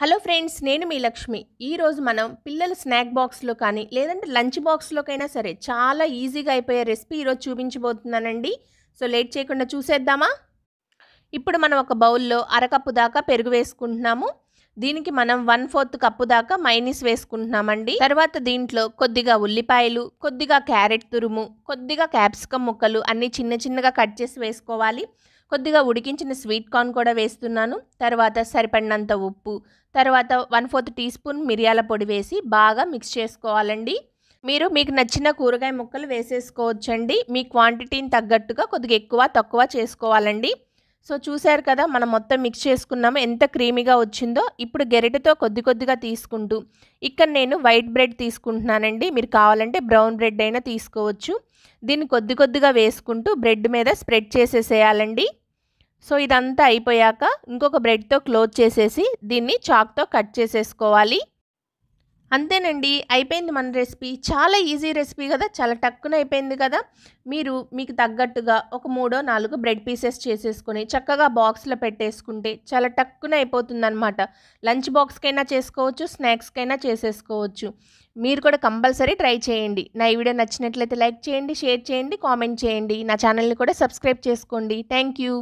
hello friends నేను మీ లక్ష్మి ఈరోజు మనం పిల్లల స్నాక్ బాక్స్లో కానీ లేదంటే లంచ్ బాక్స్లోకైనా సరే చాలా ఈజీగా అయిపోయే రెసిపీ ఈరోజు చూపించబోతున్నానండి సో లేట్ చేయకుండా చూసేద్దామా ఇప్పుడు మనం ఒక బౌల్లో అరకప్పు దాకా పెరుగు వేసుకుంటున్నాము దీనికి మనం వన్ ఫోర్త్ కప్పు దాకా మైనీస్ వేసుకుంటున్నామండి తర్వాత దీంట్లో కొద్దిగా ఉల్లిపాయలు కొద్దిగా క్యారెట్ తురుము కొద్దిగా క్యాప్సికమ్ ముక్కలు అన్నీ చిన్న చిన్నగా కట్ చేసి వేసుకోవాలి కొద్దిగా ఉడికించిన స్వీట్ కార్న్ కూడా వేస్తున్నాను తర్వాత సరిపడినంత ఉప్పు తర్వాత వన్ ఫోర్త్ టీ స్పూన్ మిరియాల పొడి వేసి బాగా మిక్స్ చేసుకోవాలండి మీరు మీకు నచ్చిన కూరగాయ ముక్కలు వేసేసుకోవచ్చండి మీ క్వాంటిటీని తగ్గట్టుగా కొద్దిగా ఎక్కువ తక్కువ చేసుకోవాలండి సో చూశారు కదా మనం మొత్తం మిక్స్ చేసుకున్నాము ఎంత క్రీమీగా వచ్చిందో ఇప్పుడు గెరిటతో కొద్ది కొద్దిగా తీసుకుంటూ ఇక్కడ నేను వైట్ బ్రెడ్ తీసుకుంటున్నానండి మీరు కావాలంటే బ్రౌన్ బ్రెడ్ అయినా తీసుకోవచ్చు దీన్ని కొద్ది కొద్దిగా వేసుకుంటూ బ్రెడ్ మీద స్ప్రెడ్ చేసేసేయాలండి సో ఇదంతా అయిపోయాక ఇంకొక బ్రెడ్తో క్లోజ్ చేసేసి దీన్ని చాక్తో కట్ చేసేసుకోవాలి అంతేనండి అయిపోయింది మన రెసిపీ చాలా ఈజీ రెసిపీ కదా చాలా టక్కున అయిపోయింది కదా మీరు మీకు తగ్గట్టుగా ఒక మూడో నాలుగు బ్రెడ్ పీసెస్ చేసేసుకొని చక్కగా బాక్స్లో పెట్టేసుకుంటే చాలా టక్కున అయిపోతుందనమాట లంచ్ బాక్స్కైనా చేసుకోవచ్చు స్నాక్స్కైనా చేసేసుకోవచ్చు మీరు కూడా కంపల్సరీ ట్రై చేయండి నా ఈ వీడియో నచ్చినట్లయితే లైక్ చేయండి షేర్ చేయండి కామెంట్ చేయండి నా ఛానల్ని కూడా సబ్స్క్రైబ్ చేసుకోండి థ్యాంక్ యూ